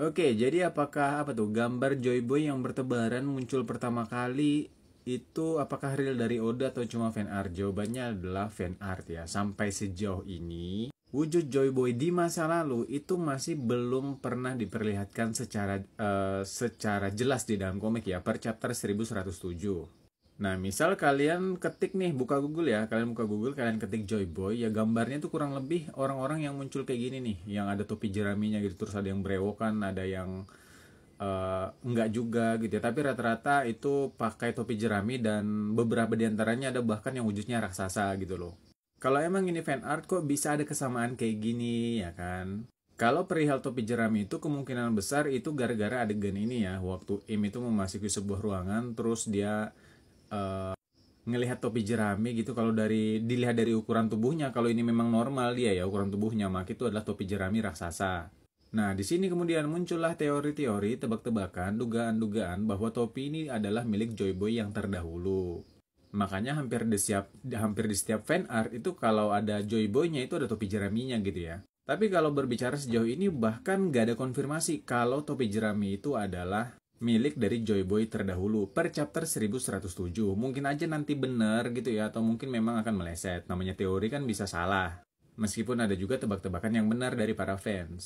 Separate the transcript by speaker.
Speaker 1: Oke, jadi apakah apa tuh gambar Joy Boy yang bertebaran muncul pertama kali itu apakah real dari Oda atau cuma fan art? Jawabannya adalah fan art ya. Sampai sejauh ini wujud Joy Boy di masa lalu itu masih belum pernah diperlihatkan secara uh, secara jelas di dalam komik ya per chapter 1107. Nah, misal kalian ketik nih, buka Google ya, kalian buka Google, kalian ketik Joy Boy, ya gambarnya tuh kurang lebih orang-orang yang muncul kayak gini nih, yang ada topi jeraminya gitu, terus ada yang berewokan, ada yang uh, enggak juga gitu ya, tapi rata-rata itu pakai topi jerami dan beberapa diantaranya ada bahkan yang wujudnya raksasa gitu loh. Kalau emang ini fan art kok bisa ada kesamaan kayak gini ya kan? Kalau perihal topi jerami itu kemungkinan besar itu gara-gara adegan ini ya, waktu Im itu memasuki sebuah ruangan terus dia Eh, ngelihat topi jerami gitu kalau dari dilihat dari ukuran tubuhnya kalau ini memang normal dia ya ukuran tubuhnya maka itu adalah topi jerami raksasa. Nah, di sini kemudian muncullah teori-teori tebak-tebakan, dugaan-dugaan bahwa topi ini adalah milik Joy Boy yang terdahulu. Makanya hampir di setiap hampir di setiap fan art itu kalau ada Joy Boy-nya itu ada topi jeraminya gitu ya. Tapi kalau berbicara sejauh ini bahkan nggak ada konfirmasi kalau topi jerami itu adalah milik dari Joy Boy terdahulu per chapter 1107. Mungkin aja nanti bener gitu ya atau mungkin memang akan meleset. Namanya teori kan bisa salah. Meskipun ada juga tebak-tebakan yang benar dari para fans.